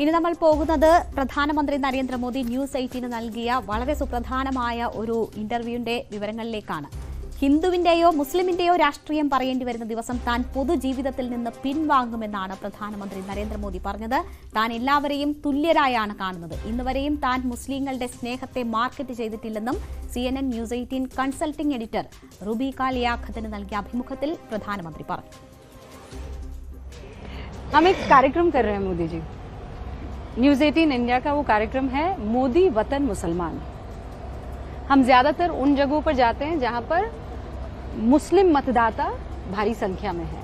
ഇനി നമ്മൾ പോകുന്നത് പ്രധാനമന്ത്രി നരേന്ദ്രമോദി ന്യൂസ് എയ്റ്റീന് നൽകിയ വളരെ സുപ്രധാനമായ ഒരു ഇന്റർവ്യൂവിന്റെ വിവരങ്ങളിലേക്കാണ് ഹിന്ദുവിന്റെയോ മുസ്ലിമിന്റെയോ രാഷ്ട്രീയം പറയേണ്ടി വരുന്ന ദിവസം താൻ പൊതുജീവിതത്തിൽ നിന്ന് പിൻവാങ്ങുമെന്നാണ് പ്രധാനമന്ത്രി നരേന്ദ്രമോദി പറഞ്ഞത് താൻ എല്ലാവരെയും തുല്യരായാണ് കാണുന്നത് ഇന്നുവരെയും താൻ മുസ്ലിങ്ങളുടെ സ്നേഹത്തെ മാർക്കറ്റ് ചെയ്തിട്ടില്ലെന്നും C N N news eighteen consulting editor റുബി കാലിയാഖത്തിന് നൽകിയ അഭിമുഖത്തിൽ പ്രധാനമന്ത്രി പറഞ്ഞു हम एक कार्यक्रम कर रहे हैं Modi ji news eighteen India का वो कार्यक्रम है मोदी वतन मुसलमान हम ज्यादातर उन जगहों पर जाते हैं जहां पर मुस्लिम मतदाता भारी संख्या में है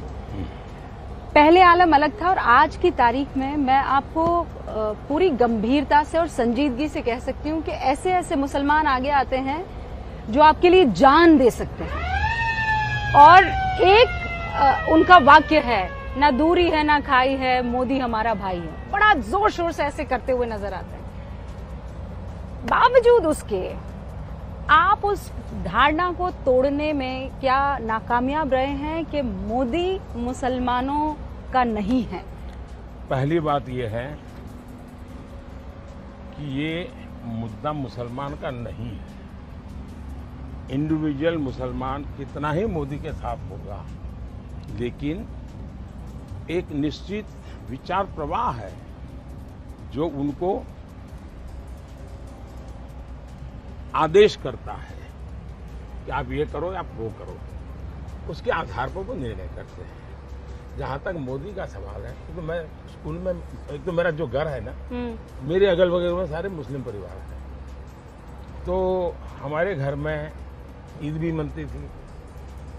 पहले आलम अलग था और आज की तारीख में मैं आपको पूरी गंभीरता से और संजीदगी से कह सकती हूँ कि ऐसे ऐसे मुसलमान आगे आते हैं जो आपके लिए जान दे सकते हैं और एक उनका वाक्य है ना दूरी है ना खाई है मोदी हमारा भाई है बड़ा जोर शोर से ऐसे करते हुए नजर आते हैं बावजूद उसके आप उस धारणा को तोड़ने में क्या नाकामयाब रहे हैं कि मोदी मुसलमानों का नहीं है पहली बात यह है कि ये मुद्दा मुसलमान का नहीं है इंडिविजुअल मुसलमान कितना ही मोदी के साथ होगा लेकिन एक निश्चित विचार प्रवाह है जो उनको आदेश करता है कि आप ये करो आप वो करो उसके आधार पर वो निर्णय करते हैं जहाँ तक मोदी का सवाल है तो मैं स्कूल में एक तो मेरा जो घर है ना हम्म। मेरे अगल बगल में सारे मुस्लिम परिवार हैं तो हमारे घर में ईद भी मनती थी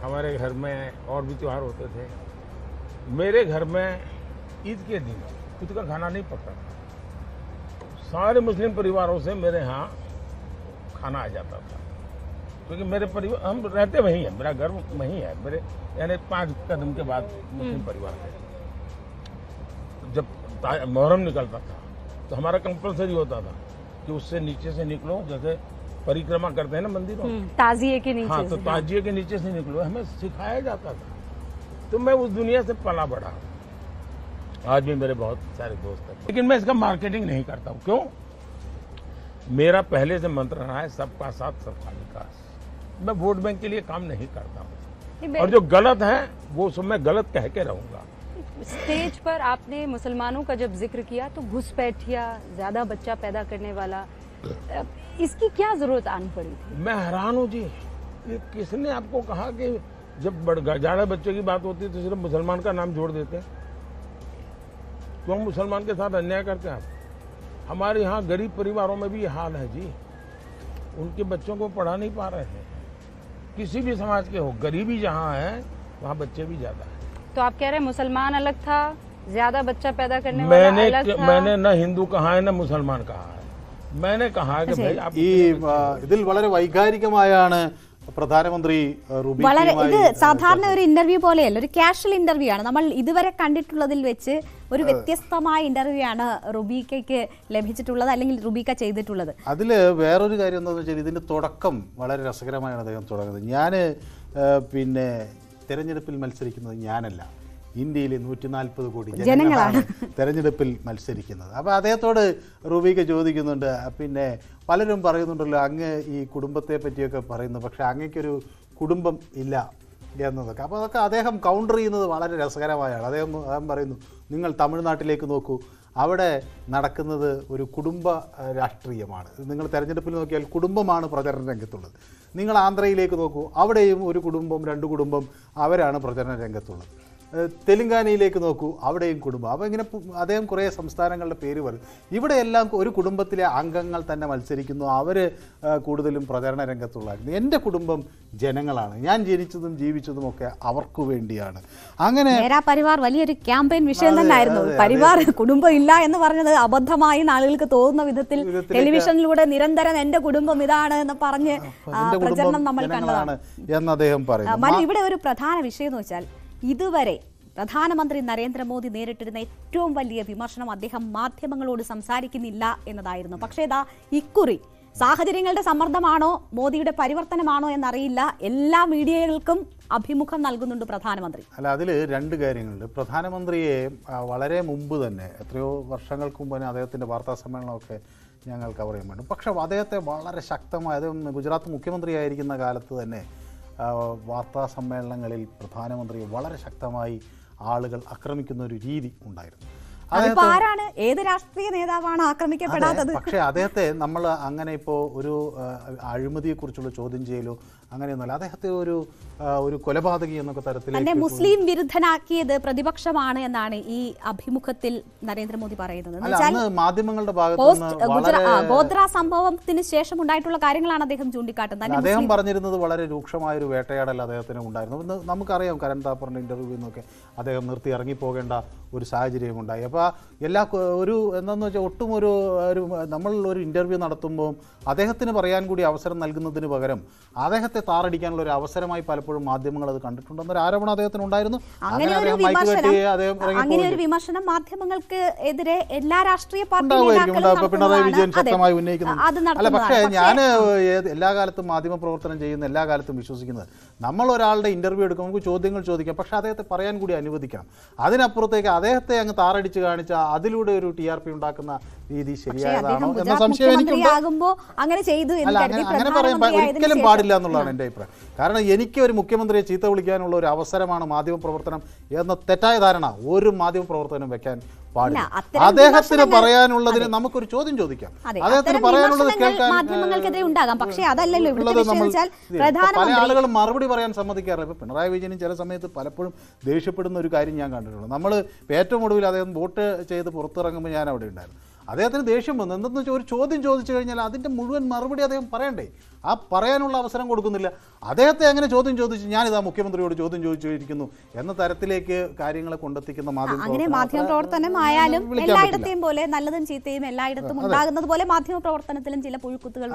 हमारे घर में और भी त्यौहार होते थे मेरे घर में ईद के दिन खुद का खाना नहीं पकता था सारे मुस्लिम परिवारों से मेरे यहाँ खाना आ जाता था क्योंकि मेरे परिवार हम रहते वहीं हैं मेरा घर वहीं है मेरे यानी पाँच कदम के बाद मुस्लिम हम्म। परिवार है जब मुहर्रम निकलता था तो हमारा कंपलसरी होता था कि उससे नीचे से निकलो जैसे परिक्रमा करते हैं ना मंदिरों हम्म, ताजिए के हाँ, नीचे तो हाँ तो ताजिए के नीचे से निकलो हमें सिखाया जाता था तो मैं उस दुनिया से पला बढ़ा आज भी मेरे बहुत सारे दोस्त हैं लेकिन मैं इसका मार्केटिंग नहीं करता हूं क्यों मेरा पहले से मंत्र रहा है सबका साथ सबका विकास मैं वोट बैंक के लिए काम नहीं करता हूं और जो गलत है वो सब मैं गलत कह के रहूंगा स्टेज पर आपने मुसलमानों का जब जिक्र किया तो घुसपैठिया ज्यादा बच्चा पैदा करने वाला इसकी क्या जरूरत आनी पड़ी थी मैं हैरान हूँ जी किसने आपको कहा कि जब ज्यादा बच्चों की बात होती है तो सिर्फ मुसलमान का नाम जोड़ देते हैं क्यों तो मुसलमान के साथ अन्याय करते हैं आप हमारे यहाँ गरीब परिवारों में भी हाल है जी उनके बच्चों को पढ़ा नहीं पा रहे हैं किसी भी समाज के हो गरीबी जहाँ है वहाँ बच्चे भी ज्यादा है तो आप कह रहे हैं मुसलमान अलग था ज्यादा बच्चा पैदा करने मैंने वाला अलग था। मैंने न हिंदू कहा है न मुसलमान कहा है मैंने कहा कि अच्छा, भाई आप ഈ वाले വളരെ പ്രധാനമന്ത്രി വളരെ ഇത് സാധാരണ ഒരു ഇന്റർവ്യൂ പോലെയല്ല ഒരു ക്യാഷ്വൽ ഇന്റർവ്യൂ ആണ് നമ്മൾ ഇതുവരെ കണ്ടിട്ടുള്ളതിൽ വെച്ച് ഒരു വ്യത്യസ്തമായ ഇന്റർവ്യൂ ആണ് റുബീക്കയ്ക്ക് ലഭിച്ചിട്ടുള്ളത് അല്ലെങ്കിൽ റുബീക്ക ചെയ്തിട്ടുള്ളത് അതിൽ വേറൊരു കാര്യം എന്താണെന്ന് വെച്ചാൽ ഇതിന്റെ തുടക്കം വളരെ രസകരമായാണ് അദ്ദേഹം തുടങ്ങുന്നത് ഞാൻ പിന്നെ തിരഞ്ഞെടുപ്പിൽ മത്സരിക്കുന്നത് ഞാനല്ല ഇന്ത്യയിലെ നൂറ്റി നാൽപ്പത് കോടി ജനങ്ങളാണ് തെരഞ്ഞെടുപ്പിൽ മത്സരിക്കുന്നത് അപ്പോൾ അദ്ദേഹത്തോട് റൂബിക്ക് ചോദിക്കുന്നുണ്ട് പിന്നെ പലരും പറയുന്നുണ്ടല്ലോ അങ്ങ് ഈ കുടുംബത്തെ പറ്റിയൊക്കെ പറയുന്നു പക്ഷേ അങ്ങക്കൊരു കുടുംബം ഇല്ല എന്നതൊക്കെ അപ്പോൾ അതൊക്കെ അദ്ദേഹം കൗണ്ടർ ചെയ്യുന്നത് വളരെ രസകരമായാണ് അദ്ദേഹം അദ്ദേഹം പറയുന്നു നിങ്ങൾ തമിഴ്നാട്ടിലേക്ക് നോക്കൂ അവിടെ നടക്കുന്നത് ഒരു കുടുംബ രാഷ്ട്രീയമാണ് നിങ്ങൾ തെരഞ്ഞെടുപ്പിൽ നോക്കിയാൽ കുടുംബമാണ് പ്രചരണ രംഗത്തുള്ളത് നിങ്ങൾ ആന്ധ്രയിലേക്ക് നോക്കൂ അവിടെയും ഒരു കുടുംബം രണ്ട് കുടുംബം അവരാണ് പ്രചരണ രംഗത്തുള്ളത് തെലുങ്കാനയിലേക്ക് നോക്കൂ അവിടെയും കുടുംബം അപ്പോൾ ഇങ്ങനെ അദ്ദേഹം കുറേ സംസ്ഥാനങ്ങളുടെ പേര് പറയും ഇവിടെ എല്ലാം ഒരു കുടുംബത്തിലെ അംഗങ്ങൾ തന്നെ മത്സരിക്കുന്നു അവർ കൂടുതലും പ്രചരണ രംഗത്തുള്ളായിരുന്നു എൻ്റെ കുടുംബം ജനങ്ങളാണ് ഞാൻ ജനിച്ചതും ജീവിച്ചതും ഒക്കെ അവർക്ക് വേണ്ടിയാണ് അങ്ങനെ പരിവാർ വലിയൊരു ക്യാമ്പയിൻ വിഷയം തന്നെയായിരുന്നു പരിവാർ കുടുംബം ഇല്ല എന്ന് പറഞ്ഞത് അബദ്ധമായി ആളുകൾക്ക് തോന്നുന്ന വിധത്തിൽ ടെലിവിഷനിലൂടെ നിരന്തരം എന്റെ കുടുംബം ഇതാണ് എന്ന് പറഞ്ഞ് പ്രചരണം നമ്മൾ കണ്ടതാണ് എന്ന് അദ്ദേഹം പറയും ഇവിടെ ഒരു പ്രധാന വിഷയം എന്ന് വെച്ചാൽ ഇതുവരെ പ്രധാനമന്ത്രി നരേന്ദ്രമോദി നേരിട്ടിരുന്ന ഏറ്റവും വലിയ വിമർശനം അദ്ദേഹം മാധ്യമങ്ങളോട് സംസാരിക്കുന്നില്ല എന്നതായിരുന്നു പക്ഷേ ഇതാ ഇക്കുറി സാഹചര്യങ്ങളുടെ സമ്മർദ്ദമാണോ മോദിയുടെ പരിവർത്തനമാണോ എന്നറിയില്ല എല്ലാ മീഡിയകൾക്കും അഭിമുഖം നൽകുന്നുണ്ട് പ്രധാനമന്ത്രി അല്ല അതിൽ രണ്ട് കാര്യങ്ങളുണ്ട് പ്രധാനമന്ത്രിയെ വളരെ മുമ്പ് തന്നെ എത്രയോ വർഷങ്ങൾക്ക് മുമ്പ് തന്നെ അദ്ദേഹത്തിൻ്റെ വാർത്താ സമ്മേളനമൊക്കെ ഞങ്ങൾ കവർ ചെയ്യാൻ വേണ്ടി പക്ഷേ അദ്ദേഹത്തെ വളരെ ശക്തമായ അദ്ദേഹം ഗുജറാത്ത് മുഖ്യമന്ത്രിയായിരിക്കുന്ന കാലത്ത് തന്നെ വാർത്താ സമ്മേളനങ്ങളിൽ പ്രധാനമന്ത്രിയെ വളരെ ശക്തമായി ആളുകൾ ആക്രമിക്കുന്ന ഒരു രീതി ഉണ്ടായിരുന്നു ആരാണ് ഏത് രാഷ്ട്രീയ നേതാവാണ് ആക്രമിക്കപ്പെടാത്തത് പക്ഷേ അദ്ദേഹത്തെ നമ്മൾ അങ്ങനെ ഇപ്പോൾ ഒരു അഴിമതിയെക്കുറിച്ചുള്ള ചോദ്യം ചെയ്യലോ അങ്ങനെയൊന്നുമല്ല അദ്ദേഹത്തെ ഒരു ഒരു കൊലപാതകി എന്നൊക്കെ തരത്തിൽ തന്നെ മുസ്ലിം വിരുദ്ധനാക്കിയത് പ്രതിപക്ഷമാണ് എന്നാണ് ഈ അഭിമുഖത്തിൽ നരേന്ദ്രമോദി പറയുന്നത് മാധ്യമങ്ങളുടെ ഗോത്ര സംഭവത്തിന് ശേഷം ഉണ്ടായിട്ടുള്ള കാര്യങ്ങളാണ് അദ്ദേഹം ചൂണ്ടിക്കാട്ടുന്നത് അദ്ദേഹം പറഞ്ഞിരുന്നത് വളരെ രൂക്ഷമായ ഒരു വേട്ടയാടൽ അദ്ദേഹത്തിന് ഉണ്ടായിരുന്നു നമുക്കറിയാം കരൺ താപ്പറിന്റെ ഇന്റർവ്യൂ എന്നൊക്കെ അദ്ദേഹം നിർത്തി ഇറങ്ങിപ്പോകേണ്ട ഒരു സാഹചര്യം ഉണ്ടായി അപ്പോൾ എല്ലാ ഒരു എന്താന്ന് വെച്ചാൽ ഒട്ടും ഒരു ഒരു നമ്മൾ ഒരു ഇന്റർവ്യൂ നടത്തുമ്പോൾ അദ്ദേഹത്തിന് പറയാൻ കൂടി അവസരം നൽകുന്നതിന് പകരം അദ്ദേഹത്തെ അദ്ദേഹത്തെ താറടിക്കാനുള്ള ഒരു അവസരമായി പലപ്പോഴും മാധ്യമങ്ങൾ അത് കണ്ടിട്ടുണ്ടെന്നൊരു ആരോപണം അദ്ദേഹത്തിന് ഉണ്ടായിരുന്നു അങ്ങനെ അങ്ങനെ ഒരു വിമർശനം മാധ്യമങ്ങൾക്ക് എതിരെ എല്ലാ രാഷ്ട്രീയ പാർട്ടികളും ശക്തമായി ഉന്നയിക്കുന്നു അല്ല പക്ഷേ ഞാൻ എല്ലാ കാലത്തും മാധ്യമ പ്രവർത്തനം ചെയ്യുന്ന എല്ലാ കാലത്തും വിശ്വസിക്കുന്നത് നമ്മൾ ഒരാളുടെ ഇൻ്റർവ്യൂ എടുക്കും നമുക്ക് ചോദ്യങ്ങൾ ചോദിക്കാം പക്ഷേ അദ്ദേഹത്തെ പറയാൻ കൂടി അനുവദിക്കണം അതിനപ്പുറത്തേക്ക് അദ്ദേഹത്തെ അങ്ങ് താറടിച്ച് കാണിച്ച അതിലൂടെ ഒരു ടി ആർ പി ഉണ്ടാക്കുന്ന രീതി ശരിയായതാണോ എന്ന സംശയം എനിക്കുണ്ട് അങ്ങനെ പറയാൻ ഒരിക്കലും പാടില്ല എന്നുള്ളതാണ് എൻ്റെ അഭിപ്രായം കാരണം എനിക്ക് ഒരു മുഖ്യമന്ത്രിയെ ചീത്ത വിളിക്കാനുള്ള ഒരു അവസരമാണ് മാധ്യമപ്രവർത്തനം എന്ന തെറ്റായ ധാരണ ഒരു മാധ്യമപ്രവർത്തനം വെക്കാൻ പാടില്ല അദ്ദേഹത്തിന് പറയാനുള്ളതിന് നമുക്കൊരു ചോദ്യം ചോദിക്കാം അദ്ദേഹത്തിന് പറയാനുള്ളത് കേൾക്കാൻ മാധ്യമങ്ങൾക്കെതിരെ ഉണ്ടാകാം പക്ഷേ അതല്ലല്ലോ പല ആളുകൾ മറുപടി പറയാൻ സമ്മതിക്കാറില്ല ഇപ്പൊ പിണറായി വിജയനും ചില സമയത്ത് പലപ്പോഴും ദേഷ്യപ്പെടുന്ന ഒരു കാര്യം ഞാൻ കണ്ടിട്ടുള്ളൂ നമ്മൾ ഏറ്റവും ഒടുവിൽ അദ്ദേഹം വോട്ട് ചെയ്ത് പുറത്തിറങ്ങുമ്പോൾ ഞാൻ അവിടെ ഉണ്ടായിരുന്നു അദ്ദേഹത്തിന് ദേഷ്യം വന്നു എന്തെന്ന് വെച്ചാൽ ഒരു ചോദ്യം ചോദിച്ചു കഴിഞ്ഞാൽ അതിൻ്റെ മുഴുവൻ മറുപടി അദ്ദേഹം പറയണ്ടേ ആ പറയാനുള്ള അവസരം കൊടുക്കുന്നില്ല അദ്ദേഹത്തെ അങ്ങനെ ചോദ്യം ചോദിച്ചു ഞാനിതാ മുഖ്യമന്ത്രിയോട് ചോദ്യം ചോദിച്ചിരിക്കുന്നു എന്ന തരത്തിലേക്ക് കാര്യങ്ങളെ കൊണ്ടെത്തിക്കുന്ന അങ്ങനെ മാധ്യമ പ്രവർത്തനമായാലും എല്ലായിടത്തെയും പോലെ നല്ലതും ചീത്തയും എല്ലായിടത്തും ഉണ്ടാകുന്നത് പോലെ മാധ്യമ പ്രവർത്തനത്തിലും ചില പുഴുക്കുത്തുകൾ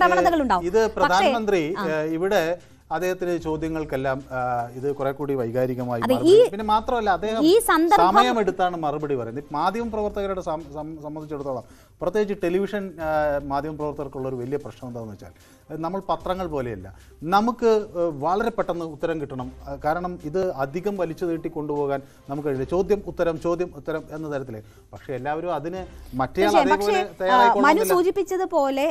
പ്രവണതകൾ ഉണ്ടാവും ഇത് പ്രധാനമന്ത്രി ഇവിടെ അദ്ദേഹത്തിന്റെ ചോദ്യങ്ങൾക്കെല്ലാം ഇത് കുറെ കൂടി വൈകാരികമായി പിന്നെ മാത്രമല്ല അദ്ദേഹം സമയമെടുത്താണ് മറുപടി പറയുന്നത് മാധ്യമ പ്രവർത്തകരുടെ സംബന്ധിച്ചിടത്തോളം പ്രത്യേകിച്ച് ടെലിവിഷൻ മാധ്യമ പ്രവർത്തകർക്കുള്ള ഒരു വലിയ പ്രശ്നം എന്താണെന്ന് വെച്ചാൽ നമ്മൾ പത്രങ്ങൾ പോലെയല്ല നമുക്ക് വളരെ പെട്ടെന്ന് ഉത്തരം കിട്ടണം കാരണം ഇത് അധികം വലിച്ചു നീട്ടി കൊണ്ടുപോകാൻ നമുക്ക് കഴിയില്ല ചോദ്യം ഉത്തരം ചോദ്യം ഉത്തരം എന്ന തരത്തിൽ പക്ഷേ എല്ലാവരും അതിന് മറ്റേ സൂചിപ്പിച്ചതുപോലെ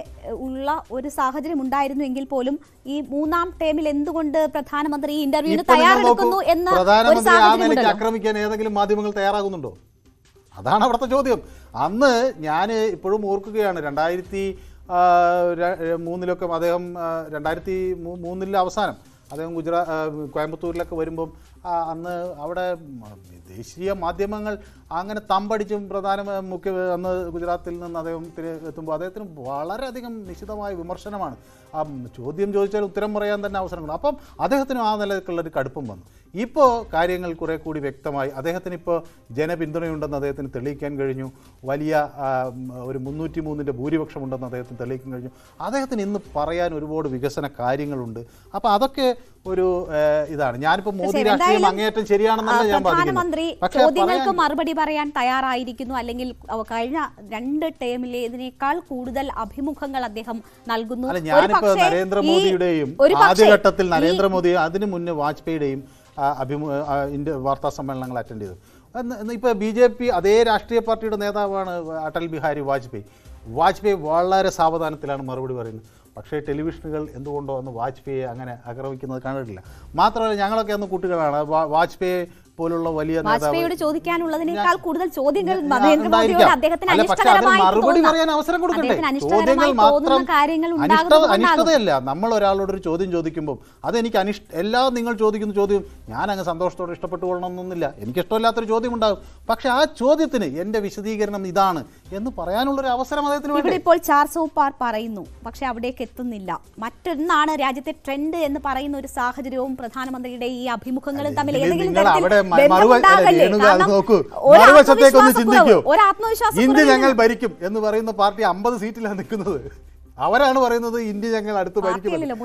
ഉള്ള ഒരു സാഹചര്യം എങ്കിൽ പോലും ഈ മൂന്നാം ടേമിൽ എന്തുകൊണ്ട് പ്രധാനമന്ത്രി ഇന്റർവ്യൂ തയ്യാറെടുക്കുന്നു എന്ന പ്രധാനമന്ത്രി ആക്രമിക്കാൻ ഏതെങ്കിലും മാധ്യമങ്ങൾ തയ്യാറാകുന്നുണ്ടോ അതാണ് അവിടുത്തെ ചോദ്യം അന്ന് ഞാൻ ഇപ്പോഴും ഓർക്കുകയാണ് രണ്ടായിരത്തി മൂന്നിലൊക്കെ അദ്ദേഹം രണ്ടായിരത്തി മൂന്നിലെ അവസാനം അദ്ദേഹം ഗുജറാ കോയമ്പത്തൂരിലൊക്കെ വരുമ്പം അന്ന് അവിടെ ദേശീയ മാധ്യമങ്ങൾ അങ്ങനെ തമ്പടിച്ചും പ്രധാന മുഖ്യ അന്ന് ഗുജറാത്തിൽ നിന്ന് അദ്ദേഹത്തിന് എത്തുമ്പോൾ അദ്ദേഹത്തിന് വളരെയധികം നിശിതമായ വിമർശനമാണ് ആ ചോദ്യം ചോദിച്ചാൽ ഉത്തരം പറയാൻ തന്നെ അവസരങ്ങൾ അപ്പം അദ്ദേഹത്തിനും ആ നിലക്കുള്ളൊരു കടുപ്പം വന്നു ഇപ്പോൾ കാര്യങ്ങൾ കുറെ കൂടി വ്യക്തമായി അദ്ദേഹത്തിന് ഇപ്പോൾ ജനപിന്തുണയുണ്ടെന്ന് അദ്ദേഹത്തിന് തെളിയിക്കാൻ കഴിഞ്ഞു വലിയ ഒരു മുന്നൂറ്റി മൂന്നിൻ്റെ ഭൂരിപക്ഷമുണ്ടെന്ന് അദ്ദേഹത്തിന് തെളിയിക്കാൻ കഴിഞ്ഞു അദ്ദേഹത്തിന് ഇന്ന് പറയാൻ ഒരുപാട് വികസന കാര്യങ്ങളുണ്ട് അപ്പോൾ അതൊക്കെ ഒരു ഇതാണ് ഞാനിപ്പോൾ മോദി രാഷ്ട്രീയം അങ്ങേയറ്റം ശരിയാണെന്നല്ല ഞാൻ പ്രധാനമന്ത്രി ചോദ്യങ്ങൾക്ക് മറുപടി പറയാൻ തയ്യാറായിരിക്കുന്നു അല്ലെങ്കിൽ കഴിഞ്ഞ രണ്ട് ടേമിലേതിനേക്കാൾ കൂടുതൽ അഭിമുഖങ്ങൾ അദ്ദേഹം നൽകുന്നു അല്ല ഞാനിപ്പോൾ നരേന്ദ്രമോദിയുടെയും ആദ്യഘട്ടത്തിൽ നരേന്ദ്രമോദി അതിനു മുന്നേ വാജ്പേയിയുടെയും അഭിമുഖ ഇന്ത്യ വാർത്താ സമ്മേളനങ്ങൾ അറ്റൻഡ് ചെയ്തു ഇപ്പോൾ ബി ജെ പി അതേ രാഷ്ട്രീയ പാർട്ടിയുടെ നേതാവാണ് അടൽ ബിഹാരി വാജ്പേയി വാജ്പേയി വളരെ സാവധാനത്തിലാണ് മറുപടി പറയുന്നത് പക്ഷേ ടെലിവിഷനുകൾ എന്തുകൊണ്ടോ അന്ന് വാജ്പേയെ അങ്ങനെ ആക്രമിക്കുന്നത് കണ്ടിട്ടില്ല മാത്രമല്ല ഞങ്ങളൊക്കെ അന്ന് കുട്ടികളാണ് വാജ്പേയി പോലുള്ള വലിയ കൂടുതൽ ചോദ്യങ്ങൾ മറുപടി പറയാൻ അവസരം ചോദ്യങ്ങൾ മാത്രം കാര്യങ്ങൾ അനിഷ്ടതയല്ല നമ്മൾ ഒരാളോട് ഒരു ചോദ്യം ചോദിക്കുമ്പോൾ അതെനിക്ക് അനിഷ്ട എല്ലാ നിങ്ങൾ ചോദിക്കുന്ന ചോദ്യം ഞാൻ അങ്ങ് സന്തോഷത്തോടെ ഇഷ്ടപ്പെട്ടു കൊള്ളണമെന്നൊന്നുമില്ല എനിക്ക് ഇഷ്ടമില്ലാത്തൊരു ചോദ്യം ഉണ്ടാകും പക്ഷെ ആ ചോദ്യത്തിന് എന്റെ വിശദീകരണം ഇതാണ് എന്ന് പറയാനുള്ള ഒരു അവസരം അദ്ദേഹത്തിന് വേണ്ടി ഇപ്പോൾ പറയുന്നു പക്ഷെ അവിടേക്ക് എത്തുന്നില്ല മറ്റൊന്നാണ് രാജ്യത്തെ ട്രെൻഡ് എന്ന് പറയുന്ന ഒരു സാഹചര്യവും പ്രധാനമന്ത്രിയുടെ ഈ അഭിമുഖങ്ങളും തമ്മിൽ ഏതെങ്കിലും മറുവശത്തേക്കൊന്ന് ചിന്തിക്കൂ ഇന്ത്യ ഞങ്ങൾ ഭരിക്കും എന്ന് പറയുന്ന പാർട്ടി അമ്പത് സീറ്റിലാണ് നിൽക്കുന്നത് അവരാണ് പറയുന്നത് ഇന്ത്യ ഞങ്ങൾ അടുത്ത് ഭരിക്കുമല്ലോ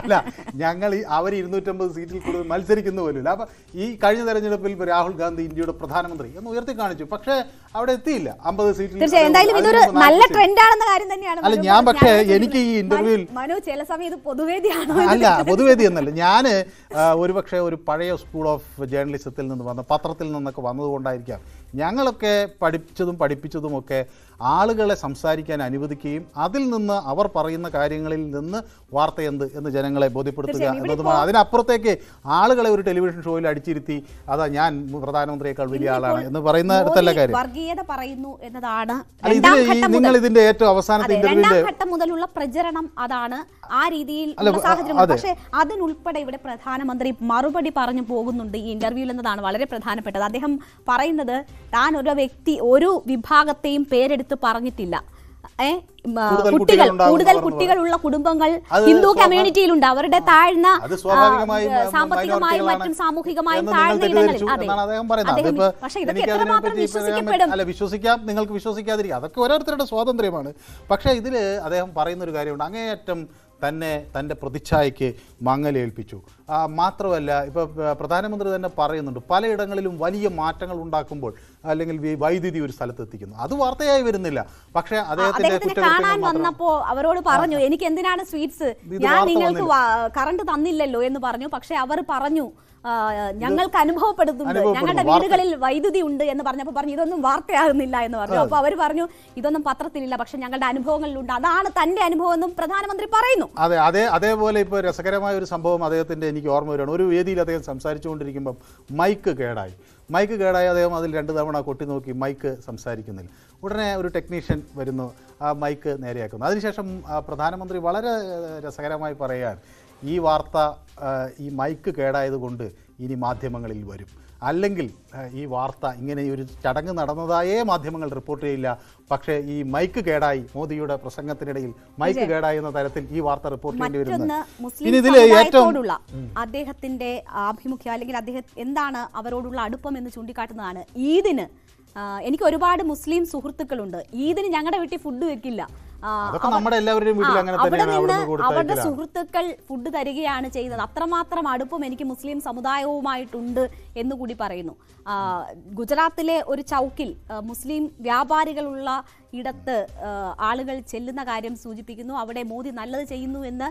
അല്ല ഞങ്ങൾ അവർ ഇരുന്നൂറ്റമ്പത് സീറ്റിൽ കൂടുതൽ മത്സരിക്കുന്ന പോലുമില്ല അപ്പൊ ഈ കഴിഞ്ഞ തെരഞ്ഞെടുപ്പിൽ രാഹുൽ ഗാന്ധി ഇന്ത്യയുടെ പ്രധാനമന്ത്രി എന്ന് ഉയർത്തി കാണിച്ചു പക്ഷേ അവിടെ എത്തിയില്ല അമ്പത് സീറ്റിൽ നല്ല കാര്യം തന്നെയാണ് അല്ല ഞാൻ പക്ഷേ എനിക്ക് ഈ ഇന്റർവ്യൂവിൽ മനു ഇത് അല്ല പൊതുവേദി എന്നല്ല ഞാൻ ഒരുപക്ഷെ ഒരു പഴയ സ്കൂൾ ഓഫ് ജേർണലിസത്തിൽ നിന്ന് വന്ന പത്രത്തിൽ നിന്നൊക്കെ വന്നതുകൊണ്ടായിരിക്കാം ഞങ്ങളൊക്കെ പഠിപ്പിച്ചതും പഠിപ്പിച്ചതുമൊക്കെ ആളുകളെ സംസാരിക്കാൻ അനുവദിക്കുകയും അതിൽ നിന്ന് അവർ പറയുന്ന കാര്യങ്ങളിൽ നിന്ന് വാർത്ത എന്ത് എന്ന് ജനങ്ങളെ ബോധ്യപ്പെടുത്തുക എന്നതുമാണ് അതിനപ്പുറത്തേക്ക് ആളുകളെ ഒരു ടെലിവിഷൻ ഷോയിൽ അടിച്ചിരുത്തി അതാ ഞാൻ പ്രധാനമന്ത്രിയേക്കാൾ വലിയ ആളാണ് എന്ന് പറയുന്ന അടുത്തല്ല കാര്യം വർഗീയത പറയുന്നു എന്നതാണ് നിങ്ങൾ ഇതിന്റെ ഏറ്റവും അവസാനത്തെ ഇന്റർവ്യൂ മുതലുള്ള പ്രചരണം അതാണ് ആ രീതിയിൽ പക്ഷേ അതിനുൾപ്പെടെ ഇവിടെ പ്രധാനമന്ത്രി മറുപടി പറഞ്ഞു പോകുന്നുണ്ട് ഈ ഇന്റർവ്യൂ എന്നതാണ് വളരെ പ്രധാനപ്പെട്ടത് അദ്ദേഹം പറയുന്നത് താൻ ഒരു വ്യക്തി ഒരു വിഭാഗത്തെയും പേരെടുത്ത് പറഞ്ഞിട്ടില്ല കുട്ടികൾ കൂടുതൽ കുട്ടികളുള്ള കുടുംബങ്ങൾ ഹിന്ദു കമ്മ്യൂണിറ്റിയിലുണ്ട് അവരുടെ താഴ്ന്ന സാമ്പത്തികമായും മറ്റും സാമൂഹികമായും താഴ്ന്ന ഇടങ്ങളിൽ പക്ഷേ എത്രമാത്രം വിശ്വസിക്കപ്പെടും അല്ല വിശ്വസിക്കാം നിങ്ങൾക്ക് വിശ്വസിക്കാതിരിക്കാം അതൊക്കെ ഓരോരുത്തരുടെ സ്വാതന്ത്ര്യമാണ് പക്ഷേ ഇതില് അദ്ദേഹം പറയുന്ന ഒരു കാര്യമുണ്ട് അങ്ങേയറ്റം തന്നെ തൻ്റെ പ്രതിച്ഛായയ്ക്ക് മങ്ങലേൽപ്പിച്ചു മാത്രമല്ല ഇപ്പോൾ പ്രധാനമന്ത്രി തന്നെ പറയുന്നുണ്ട് പലയിടങ്ങളിലും വലിയ മാറ്റങ്ങൾ ഉണ്ടാക്കുമ്പോൾ അല്ലെങ്കിൽ വൈദ്യുതി ഒരു സ്ഥലത്ത് എത്തിക്കുന്നു അത് വാർത്തയായി വരുന്നില്ല പക്ഷേ അദ്ദേഹത്തിന്റെ കാണാൻ വന്നപ്പോ അവരോട് പറഞ്ഞു എനിക്ക് എന്തിനാണ് സ്വീറ്റ്സ് ഞാൻ നിങ്ങൾക്ക് കറണ്ട് തന്നില്ലല്ലോ എന്ന് പറഞ്ഞു പക്ഷെ അവർ പറഞ്ഞു ഞങ്ങൾക്ക് അനുഭവപ്പെടുന്നുണ്ട് ഞങ്ങളുടെ വീടുകളിൽ വൈദ്യുതി ഉണ്ട് എന്ന് പറഞ്ഞപ്പോൾ പറഞ്ഞു ഇതൊന്നും വാർത്തയാകുന്നില്ല എന്ന് പറഞ്ഞു അപ്പോൾ അവർ പറഞ്ഞു ഇതൊന്നും പത്രത്തിലില്ല പക്ഷെ ഞങ്ങളുടെ അനുഭവങ്ങളിലുണ്ട് അതാണ് തന്റെ അനുഭവം എന്നും പ്രധാനമന്ത്രി പറയുന്നു അതെ അതേ അതേപോലെ ഇപ്പൊ രസകരമായ ഒരു സംഭവം അദ്ദേഹത്തിന്റെ എനിക്ക് ഓർമ്മ വരികയാണ് ഒരു വേദിയിൽ അദ്ദേഹം സംസാരിച്ചുകൊണ്ടിരിക്കുമ്പം മൈക്ക് കേടായി മൈക്ക് കേടായി അദ്ദേഹം അതിൽ രണ്ട് തവണ കൊട്ടി നോക്കി മൈക്ക് സംസാരിക്കുന്നില്ല ഉടനെ ഒരു ടെക്നീഷ്യൻ വരുന്നു ആ മൈക്ക് നേരെയാക്കുന്നു അതിനുശേഷം പ്രധാനമന്ത്രി വളരെ രസകരമായി പറയാൻ ഈ വാർത്ത ഈ മൈക്ക് കേടായതുകൊണ്ട് ഇനി മാധ്യമങ്ങളിൽ വരും അല്ലെങ്കിൽ ഈ വാർത്ത ഇങ്ങനെ ഒരു ചടങ്ങ് നടന്നതായേ മാധ്യമങ്ങൾ റിപ്പോർട്ട് ചെയ്യില്ല പക്ഷേ ഈ മൈക്ക് കേടായി മോദിയുടെ പ്രസംഗത്തിനിടയിൽ മൈക്ക് കേടായി എന്ന തരത്തിൽ ഈ വാർത്ത റിപ്പോർട്ട് ചെയ്യേണ്ടി വരുന്നു അദ്ദേഹത്തിന്റെ ആഭിമുഖ്യം അല്ലെങ്കിൽ അദ്ദേഹം എന്താണ് അവരോടുള്ള അടുപ്പം എന്ന് ചൂണ്ടിക്കാട്ടുന്നതാണ് ഈദിന് എനിക്ക് ഒരുപാട് മുസ്ലിം സുഹൃത്തുക്കളുണ്ട് ഈദിന് ഞങ്ങളുടെ വീട്ടിൽ ഫുഡ് വെക്കില്ല അവിടെ നിന്ന് അവരുടെ സുഹൃത്തുക്കൾ ഫുഡ് തരികയാണ് ചെയ്യുന്നത് അത്രമാത്രം അടുപ്പം എനിക്ക് മുസ്ലിം സമുദായവുമായിട്ടുണ്ട് എന്ന് കൂടി പറയുന്നു ഗുജറാത്തിലെ ഒരു ചൗക്കിൽ മുസ്ലിം വ്യാപാരികളുള്ള ഇടത്ത് ആളുകൾ ചെല്ലുന്ന കാര്യം സൂചിപ്പിക്കുന്നു അവിടെ മോദി നല്ലത് ചെയ്യുന്നു എന്ന്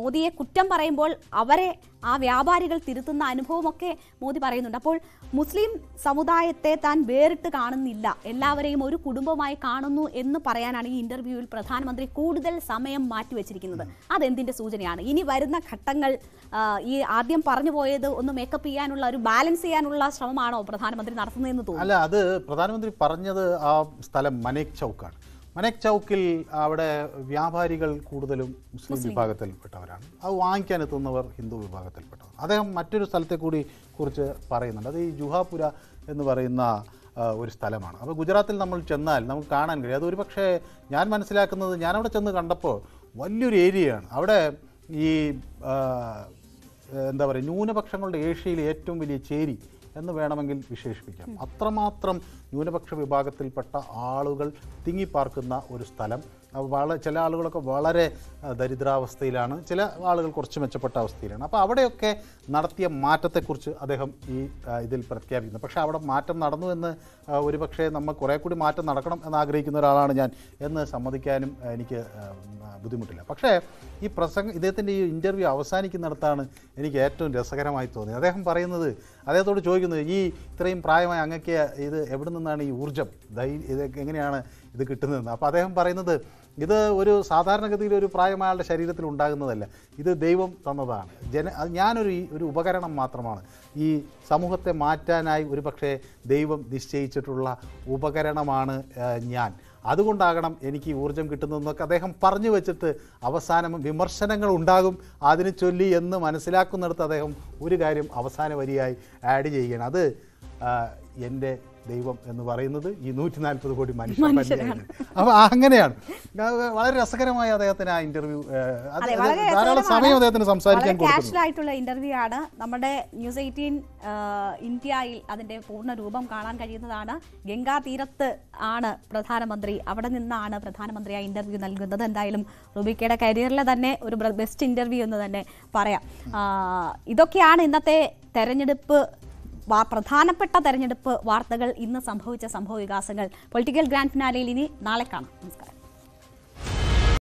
മോദിയെ കുറ്റം പറയുമ്പോൾ അവരെ ആ വ്യാപാരികൾ തിരുത്തുന്ന അനുഭവമൊക്കെ മോദി പറയുന്നുണ്ട് അപ്പോൾ മുസ്ലിം സമുദായത്തെ താൻ വേറിട്ട് കാണുന്നില്ല എല്ലാവരെയും ഒരു കുടുംബമായി കാണുന്നു എന്ന് പറയാനാണ് ഈ ഇന്റർവ്യൂവിൽ പ്രധാനമന്ത്രി കൂടുതൽ സമയം മാറ്റിവെച്ചിരിക്കുന്നത് അതെന്തിന്റെ സൂചനയാണ് ഇനി വരുന്ന ഘട്ടങ്ങൾ ഈ ആദ്യം പറഞ്ഞു പോയത് ഒന്ന് മേക്കപ്പ് ചെയ്യാനുള്ള ഒരു ബാലൻസ് ചെയ്യാനുള്ള ശ്രമമാണോ പ്രധാനമന്ത്രി നടത്തുന്നതെന്ന് തോന്നുന്നു അല്ല അത് പ്രധാനമന്ത്രി പറഞ്ഞത് ആ സ്ഥലം മനേക് ചൗക്കാണ് മനക് ചൗക്കിൽ അവിടെ വ്യാപാരികൾ കൂടുതലും മുസ്ലിം വിഭാഗത്തിൽപ്പെട്ടവരാണ് അത് എത്തുന്നവർ ഹിന്ദു വിഭാഗത്തിൽപ്പെട്ടവർ അദ്ദേഹം മറ്റൊരു സ്ഥലത്തെ കൂടി കുറിച്ച് പറയുന്നുണ്ട് അത് ഈ ജുഹാപുര എന്ന് പറയുന്ന ഒരു സ്ഥലമാണ് അപ്പോൾ ഗുജറാത്തിൽ നമ്മൾ ചെന്നാൽ നമുക്ക് കാണാൻ കഴിയും അത് ഒരുപക്ഷേ ഞാൻ മനസ്സിലാക്കുന്നത് ഞാനവിടെ ചെന്ന് കണ്ടപ്പോൾ വലിയൊരു ഏരിയയാണ് അവിടെ ഈ എന്താ പറയുക ന്യൂനപക്ഷങ്ങളുടെ ഏഷ്യയിലെ ഏറ്റവും വലിയ ചേരി എന്ന് വേണമെങ്കിൽ വിശേഷിപ്പിക്കാം അത്രമാത്രം ന്യൂനപക്ഷ വിഭാഗത്തിൽപ്പെട്ട ആളുകൾ തിങ്ങിപ്പാർക്കുന്ന ഒരു സ്ഥലം വള ചില ആളുകളൊക്കെ വളരെ ദരിദ്രാവസ്ഥയിലാണ് ചില ആളുകൾ കുറച്ച് മെച്ചപ്പെട്ട അവസ്ഥയിലാണ് അപ്പോൾ അവിടെയൊക്കെ നടത്തിയ മാറ്റത്തെക്കുറിച്ച് അദ്ദേഹം ഈ ഇതിൽ പ്രഖ്യാപിക്കുന്നു പക്ഷേ അവിടെ മാറ്റം നടന്നു എന്ന് ഒരുപക്ഷേ നമ്മൾ കുറേ കൂടി മാറ്റം നടക്കണം എന്ന് ആഗ്രഹിക്കുന്ന ഒരാളാണ് ഞാൻ എന്ന് സമ്മതിക്കാനും എനിക്ക് ബുദ്ധിമുട്ടില്ല പക്ഷേ ഈ പ്രസംഗം ഇദ്ദേഹത്തിൻ്റെ ഈ ഇൻ്റർവ്യൂ അവസാനിക്കുന്നിടത്താണ് എനിക്ക് ഏറ്റവും രസകരമായി തോന്നിയത് അദ്ദേഹം പറയുന്നത് അദ്ദേഹത്തോട് ചോദിക്കുന്നത് ഈ ഇത്രയും പ്രായമായ അങ്ങക്ക് ഇത് എവിടെ നിന്നാണ് ഈ ഊർജ്ജം ഇത് എങ്ങനെയാണ് ഇത് കിട്ടുന്നതെന്ന് അപ്പോൾ അദ്ദേഹം പറയുന്നത് ഇത് ഒരു സാധാരണഗതിയിൽ ഒരു പ്രായമായാളുടെ ശരീരത്തിൽ ഉണ്ടാകുന്നതല്ല ഇത് ദൈവം തന്നതാണ് ജന ഞാനൊരു ഒരു ഉപകരണം മാത്രമാണ് ഈ സമൂഹത്തെ മാറ്റാനായി ഒരു പക്ഷേ ദൈവം നിശ്ചയിച്ചിട്ടുള്ള ഉപകരണമാണ് ഞാൻ അതുകൊണ്ടാകണം എനിക്ക് ഊർജം കിട്ടുന്നതെന്നൊക്കെ അദ്ദേഹം പറഞ്ഞു വെച്ചിട്ട് അവസാനം വിമർശനങ്ങൾ ഉണ്ടാകും അതിനെ ചൊല്ലി എന്ന് മനസ്സിലാക്കുന്നിടത്ത് അദ്ദേഹം ഒരു കാര്യം അവസാന വരിയായി ആഡ് ചെയ്യുകയാണ് അത് എൻ്റെ ദൈവം എന്ന് പറയുന്നത് ഈ നൂറ്റി നാൽപ്പത് കോടി മനുഷ്യർ തന്നെയാണ് അപ്പോൾ അങ്ങനെയാണ് വളരെ രസകരമായ അദ്ദേഹത്തിന് ആ ഇന്റർവ്യൂ ധാരാളം സമയം അദ്ദേഹത്തിന് സംസാരിക്കാൻ ആയിട്ടുള്ള ഇന്റർവ്യൂ ആണ് നമ്മുടെ ന്യൂസ് എയ്റ്റീൻ ഇന്ത്യയിൽ അതിന്റെ പൂർണ്ണ രൂപം കാണാൻ കഴിയുന്നതാണ് ഗംഗാ തീരത്ത് ആണ് പ്രധാനമന്ത്രി അവിടെ നിന്നാണ് പ്രധാനമന്ത്രി ആ ഇന്റർവ്യൂ നൽകുന്നത് എന്തായാലും റുബിക്കയുടെ കരിയറിലെ തന്നെ ഒരു ബെസ്റ്റ് ഇന്റർവ്യൂ എന്ന് തന്നെ പറയാം ഇതൊക്കെയാണ് ഇന്നത്തെ തെരഞ്ഞെടുപ്പ് പ്രധാനപ്പെട്ട തെരഞ്ഞെടുപ്പ് വാർത്തകൾ ഇന്ന് സംഭവിച്ച സംഭവ വികാസങ്ങൾ പൊളിറ്റിക്കൽ ഗ്രാൻഡ് ഫിനാലയിൽ ഇനി നാളെ കാണാം നമസ്കാരം